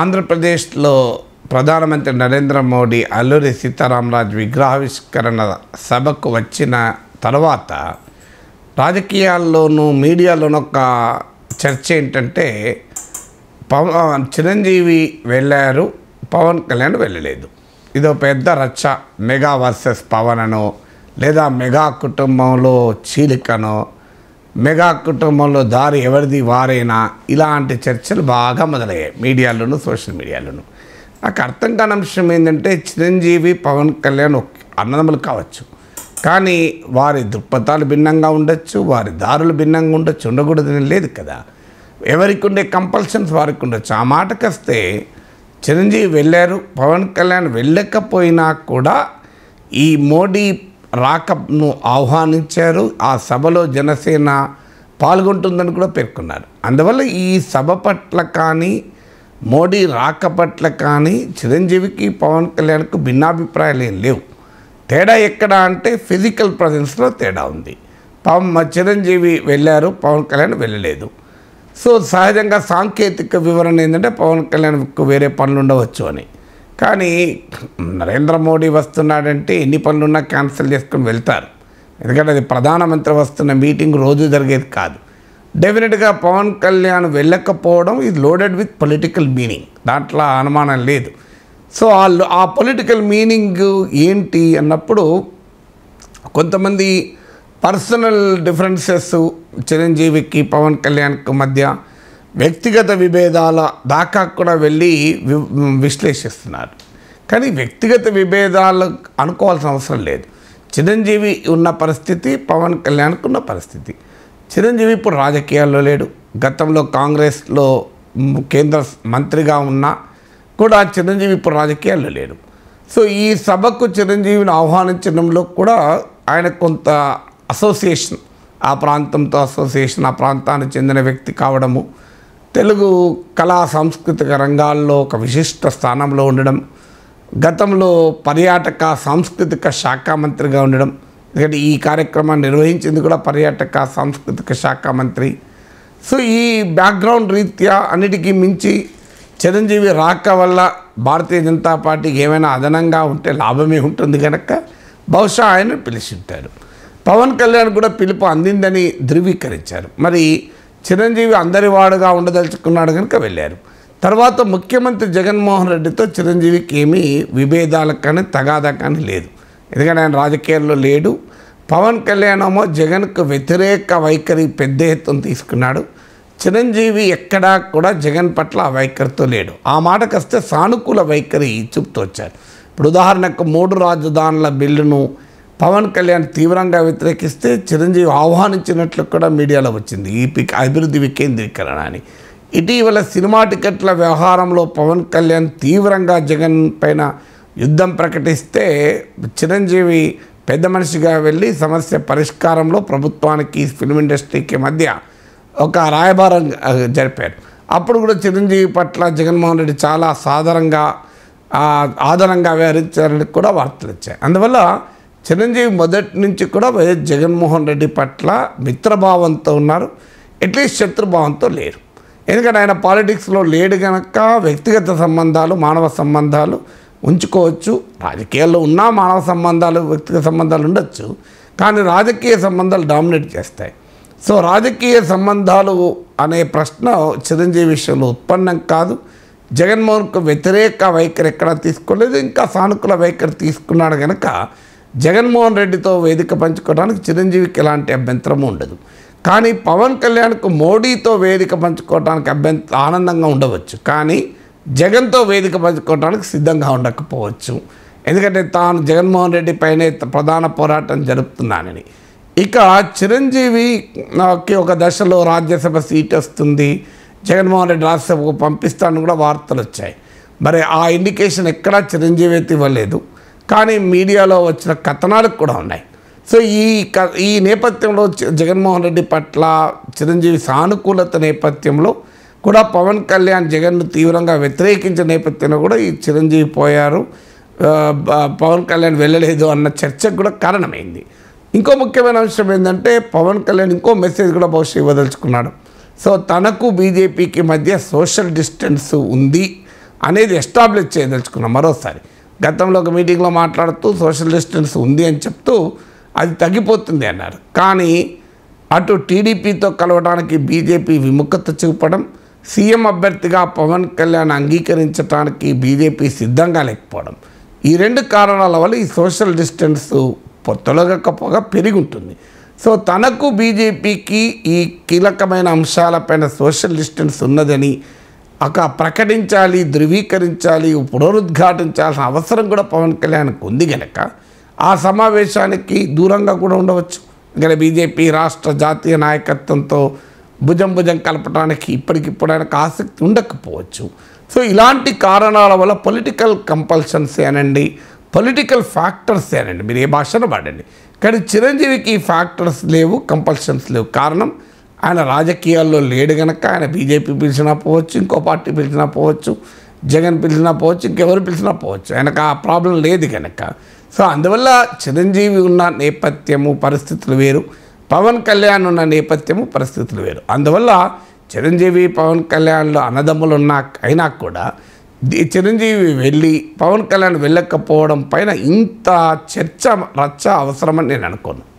ఆంధ్రప్రదేశ్లో ప్రధానమంత్రి నరేంద్ర మోడీ అల్లూరి సీతారామరాజు విగ్రహావిష్కరణ సభకు వచ్చిన తర్వాత రాజకీయాల్లోనూ మీడియాలోనూ ఒక చర్చ ఏంటంటే పవన్ చిరంజీవి వెళ్ళారు పవన్ కళ్యాణ్ వెళ్ళలేదు ఇదో పెద్ద రచ్చ మెగా వర్సెస్ పవన్ అనో లేదా మెగా కుటుంబంలో చీలికనో మెగా కుటుంబంలో దారి ఎవరిది వారైనా ఇలాంటి చర్చలు బాగా మొదలయ్యాయి మీడియాలోను సోషల్ మీడియాలోను నాకు అర్థం కాని అంశం ఏంటంటే చిరంజీవి పవన్ కళ్యాణ్ అన్నదమ్ములు కావచ్చు కానీ వారి దృక్పథాలు భిన్నంగా ఉండొచ్చు వారి దారులు భిన్నంగా ఉండొచ్చు ఉండకూడదని లేదు కదా ఎవరికి ఉండే కంపల్షన్స్ వారికి ఉండొచ్చు ఆ మాటకు వస్తే చిరంజీవి వెళ్ళారు పవన్ కళ్యాణ్ వెళ్ళకపోయినా కూడా ఈ మోడీ రాకను ఆహ్వానించారు ఆ సభలో జనసేన పాల్గొంటుందని కూడా పేర్కొన్నారు అందువల్ల ఈ సభ పట్ల కానీ మోడీ రాక పట్ల కానీ చిరంజీవికి పవన్ కళ్యాణ్కు భిన్నాభిప్రాయాలు ఏం లేవు తేడా ఎక్కడ అంటే ఫిజికల్ ప్రజెన్స్లో తేడా ఉంది పవన్ చిరంజీవి వెళ్ళారు పవన్ కళ్యాణ్ వెళ్ళలేదు సో సహజంగా సాంకేతిక వివరణ ఏంటంటే పవన్ కళ్యాణ్కు వేరే పనులు ఉండవచ్చు అని కానీ నరేంద్ర మోడీ వస్తున్నాడంటే ఎన్ని పనులున్నా క్యాన్సిల్ చేసుకుని వెళ్తారు ఎందుకంటే అది ప్రధానమంత్రి వస్తున్న మీటింగ్ రోజు జరిగేది కాదు డెఫినెట్గా పవన్ కళ్యాణ్ వెళ్ళకపోవడం ఇది లోడెడ్ విత్ పొలిటికల్ మీనింగ్ దాంట్లో అనుమానం లేదు సో వాళ్ళు ఆ పొలిటికల్ మీనింగ్ ఏంటి అన్నప్పుడు కొంతమంది పర్సనల్ డిఫరెన్సెస్ చిరంజీవికి పవన్ కళ్యాణ్కి మధ్య వ్యక్తిగత విభేదాల దాకా కూడా వెళ్ళి విశ్లేషిస్తున్నారు కానీ వ్యక్తిగత విభేదాలు అనుకోవాల్సిన అవసరం లేదు చిరంజీవి ఉన్న పరిస్థితి పవన్ కళ్యాణ్కు ఉన్న పరిస్థితి చిరంజీవి ఇప్పుడు రాజకీయాల్లో లేడు గతంలో కాంగ్రెస్లో కేంద్ర మంత్రిగా ఉన్నా కూడా చిరంజీవి ఇప్పుడు రాజకీయాల్లో లేడు సో ఈ సభకు చిరంజీవిని ఆహ్వానించడంలో కూడా ఆయన కొంత అసోసియేషన్ ఆ ప్రాంతంతో అసోసియేషన్ ఆ ప్రాంతానికి చెందిన వ్యక్తి కావడము తెలుగు కళా సాంస్కృతిక రంగాల్లో ఒక విశిష్ట స్థానంలో ఉండడం గతంలో పర్యాటక సాంస్కృతిక శాఖ మంత్రిగా ఉండడం ఎందుకంటే ఈ కార్యక్రమాన్ని నిర్వహించింది కూడా పర్యాటక సాంస్కృతిక శాఖ మంత్రి సో ఈ బ్యాక్గ్రౌండ్ రీత్యా అన్నిటికీ మించి చిరంజీవి రాక వల్ల భారతీయ జనతా పార్టీకి ఏమైనా అదనంగా ఉంటే లాభమే ఉంటుంది కనుక బహుశా ఆయన ఉంటారు పవన్ కళ్యాణ్ కూడా పిలుపు అందిందని ధృవీకరించారు మరి చిరంజీవి అందరి వాడుగా ఉండదలుచుకున్నాడు కనుక వెళ్ళారు తర్వాత ముఖ్యమంత్రి జగన్మోహన్ రెడ్డితో చిరంజీవికి ఏమీ విభేదాలకు కానీ తగాదా కానీ లేదు ఎందుకంటే ఆయన రాజకీయాల్లో లేడు పవన్ కళ్యాణమో జగన్కు వ్యతిరేక వైఖరి పెద్ద ఎత్తున తీసుకున్నాడు చిరంజీవి ఎక్కడా కూడా జగన్ పట్ల ఆ వైఖరితో లేడు ఆ మాటకు వస్తే సానుకూల వైఖరి చూపుతూ వచ్చారు ఇప్పుడు ఉదాహరణకు మూడు రాజధానుల బిల్లును పవన్ కళ్యాణ్ తీవ్రంగా వ్యతిరేకిస్తే చిరంజీవి ఆహ్వానించినట్లు కూడా మీడియాలో వచ్చింది ఈపీ అభివృద్ధి వికేంద్రీకరణ అని ఇటీవల సినిమా టికెట్ల వ్యవహారంలో పవన్ కళ్యాణ్ తీవ్రంగా జగన్ పైన యుద్ధం ప్రకటిస్తే చిరంజీవి పెద్ద మనిషిగా వెళ్ళి సమస్య పరిష్కారంలో ప్రభుత్వానికి ఫిల్మ్ ఇండస్ట్రీకి మధ్య ఒక రాయబారం జరిపారు అప్పుడు కూడా చిరంజీవి పట్ల జగన్మోహన్ రెడ్డి చాలా సాధారణంగా ఆదరంగా వ్యవహరించారని కూడా వార్తలు వచ్చాయి అందువల్ల చిరంజీవి మొదటి నుంచి కూడా వైఎస్ జగన్మోహన్ రెడ్డి పట్ల మిత్రభావంతో ఉన్నారు అట్లీస్ట్ శత్రుభావంతో లేరు ఎందుకంటే ఆయన పాలిటిక్స్లో లేడు కనుక వ్యక్తిగత సంబంధాలు మానవ సంబంధాలు ఉంచుకోవచ్చు రాజకీయాల్లో ఉన్నా మానవ సంబంధాలు వ్యక్తిగత సంబంధాలు ఉండొచ్చు కానీ రాజకీయ సంబంధాలు డామినేట్ చేస్తాయి సో రాజకీయ సంబంధాలు అనే ప్రశ్న చిరంజీవి విషయంలో ఉత్పన్నం కాదు జగన్మోహన్కు వ్యతిరేక వైఖరి ఎక్కడా తీసుకోలేదు ఇంకా సానుకూల వైఖరి తీసుకున్నాడు కనుక జగన్మోహన్ రెడ్డితో వేదిక పంచుకోవడానికి చిరంజీవికి ఎలాంటి అభ్యంతరము ఉండదు కానీ పవన్ కళ్యాణ్కు మోడీతో వేదిక పంచుకోవడానికి అభ్యంతరం ఆనందంగా ఉండవచ్చు కానీ జగన్తో వేదిక పంచుకోవడానికి సిద్ధంగా ఉండకపోవచ్చు ఎందుకంటే తాను జగన్మోహన్ రెడ్డి పైనే ప్రధాన పోరాటం జరుపుతున్నానని ఇక చిరంజీవికి ఒక దశలో రాజ్యసభ సీట్ వస్తుంది జగన్మోహన్ రెడ్డి రాజ్యసభకు పంపిస్తానని కూడా వార్తలు వచ్చాయి మరి ఆ ఇండికేషన్ ఎక్కడా చిరంజీవి అయితే ఇవ్వలేదు కానీ మీడియాలో వచ్చిన కథనాలకు కూడా ఉన్నాయి సో ఈ క ఈ నేపథ్యంలో జగన్మోహన్ రెడ్డి పట్ల చిరంజీవి సానుకూలత నేపథ్యంలో కూడా పవన్ కళ్యాణ్ జగన్ను తీవ్రంగా వ్యతిరేకించిన నేపథ్యంలో కూడా ఈ చిరంజీవి పోయారు పవన్ కళ్యాణ్ వెళ్ళలేదు అన్న చర్చకు కూడా కారణమైంది ఇంకో ముఖ్యమైన అంశం ఏంటంటే పవన్ కళ్యాణ్ ఇంకో మెసేజ్ కూడా బహుశా ఇవ్వదలుచుకున్నాడు సో తనకు బీజేపీకి మధ్య సోషల్ డిస్టెన్స్ ఉంది అనేది ఎస్టాబ్లిష్ చేయదలుచుకున్నాం మరోసారి గతంలో ఒక మీటింగ్లో మాట్లాడుతూ సోషల్ డిస్టెన్స్ ఉంది అని చెప్తూ అది తగ్గిపోతుంది అన్నారు కానీ అటు టీడీపీతో కలవడానికి బీజేపీ విముఖత చూపడం సీఎం అభ్యర్థిగా పవన్ కళ్యాణ్ అంగీకరించడానికి బీజేపీ సిద్ధంగా లేకపోవడం ఈ రెండు కారణాల వల్ల ఈ సోషల్ డిస్టెన్స్ తొలగకపోగా పెరిగి ఉంటుంది సో తనకు బీజేపీకి ఈ కీలకమైన అంశాలపైన సోషల్ డిస్టెన్స్ ఉన్నదని ఒక ప్రకటించాలి ధృవీకరించాలి పునరుద్ఘాటించాల్సిన అవసరం కూడా పవన్ కళ్యాణ్కి ఉంది కనుక ఆ సమావేశానికి దూరంగా కూడా ఉండవచ్చు ఇక్కడ బీజేపీ రాష్ట్ర జాతీయ నాయకత్వంతో భుజం భుజం కలపడానికి ఇప్పటికిప్పుడు ఆయనకు ఆసక్తి ఉండకపోవచ్చు సో ఇలాంటి కారణాల వల్ల పొలిటికల్ కంపల్షన్స్ ఏనండి పొలిటికల్ ఫ్యాక్టర్స్ ఏనండి మీరు ఏ భాషను వాడండి కానీ చిరంజీవికి ఫ్యాక్టర్స్ లేవు కంపల్షన్స్ లేవు కారణం ఆయన రాజకీయాల్లో లేడు గనక ఆయన బీజేపీ పిలిచినా పోవచ్చు ఇంకో పార్టీ పిలిచినా పోవచ్చు జగన్ పిలిచినా పోవచ్చు ఇంకెవరు పిలిచినా పోవచ్చు ఆయనకు ఆ ప్రాబ్లం లేదు కనుక సో అందువల్ల చిరంజీవి ఉన్న నేపథ్యము పరిస్థితులు వేరు పవన్ కళ్యాణ్ ఉన్న నేపథ్యము పరిస్థితులు వేరు అందువల్ల చిరంజీవి పవన్ కళ్యాణ్లో అన్నదమ్ములు ఉన్నా అయినా కూడా చిరంజీవి వెళ్ళి పవన్ కళ్యాణ్ వెళ్ళకపోవడం పైన ఇంత చర్చ రచ్చ అవసరమని నేను అనుకున్నాను